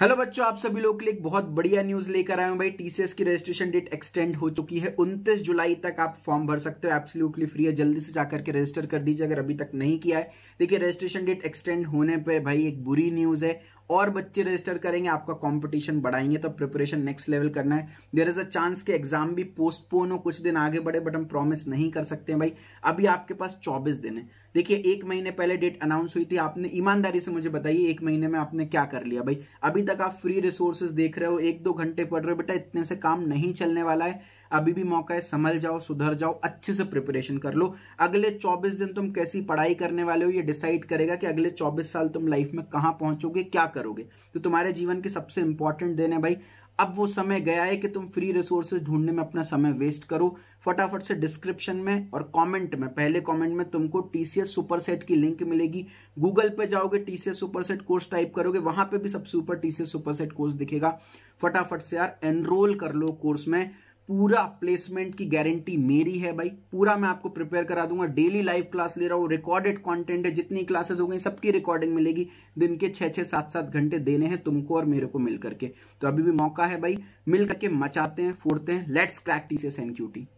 hello बच्चों आप सभी लोग के लिए एक बहुत बढ़िया न्यूज लेकर आए हूं भाई टीसीएस की रजिस्ट्रेशन डेट एक्सटेंड हो चुकी है 29 जुलाई तक आप फॉर्म भर सकते हो एब्सोल्युटली फ्री है जल्दी से जाकर के रजिस्टर कर दीजिए अगर अभी तक नहीं किया है देखिए रजिस्ट्रेशन डेट एक्सटेंड होने पर भाई एक बुरी न्यूज है और बच्चे रजिस्टर करेंगे आपका कंपटीशन बढ़ाएंगे तो प्रिपरेशन नेक्स्ट लेवल करना है देर इज अ चांस कि एग्जाम भी पोस्टपोन हो कुछ दिन आगे बढ़े बट हम प्रॉमिस नहीं कर सकते हैं भाई अभी आपके पास 24 दिन है देखिए एक महीने पहले डेट अनाउंस हुई थी आपने ईमानदारी से मुझे बताइए एक महीने में आपने क्या कर लिया भाई अभी तक आप फ्री रिसोर्सेज देख रहे हो एक दो घंटे पढ़ रहे हो बेटा इतने से काम नहीं चलने वाला है अभी भी मौका है संभल जाओ सुधर जाओ अच्छे से प्रिपरेशन कर लो अगले 24 दिन तुम कैसी पढ़ाई करने वाले हो ये डिसाइड करेगा कि अगले 24 साल तुम लाइफ में कहाँ पहुंचोगे क्या कर करोगे तो तुम्हारे जीवन के सबसे इंपॉर्टेंट दिन है भाई अब वो समय गया है कि तुम फ्री रिसोर्सेज ढूंढने में अपना समय वेस्ट करो फटाफट से डिस्क्रिप्शन में और कमेंट में पहले कमेंट में तुमको टीसीएस सुपरसेट की लिंक मिलेगी गूगल पे जाओगे टीसीएस सुपरसेट कोर्स टाइप करोगे वहां पे भी सबसे ऊपर टीसीएस सुपरसेट कोर्स दिखेगा फटाफट से यार एनरोल कर लो कोर्स में पूरा प्लेसमेंट की गारंटी मेरी है भाई पूरा मैं आपको प्रिपेयर करा दूंगा डेली लाइव क्लास ले रहा हूँ रिकॉर्डेड कंटेंट है जितनी क्लासेस हो गई सबकी रिकॉर्डिंग मिलेगी दिन के छः छः सात सात घंटे देने हैं तुमको और मेरे को मिल करके तो अभी भी मौका है भाई मिल करके मचाते हैं फोड़ते हैं लेट्स क्रैक टी एन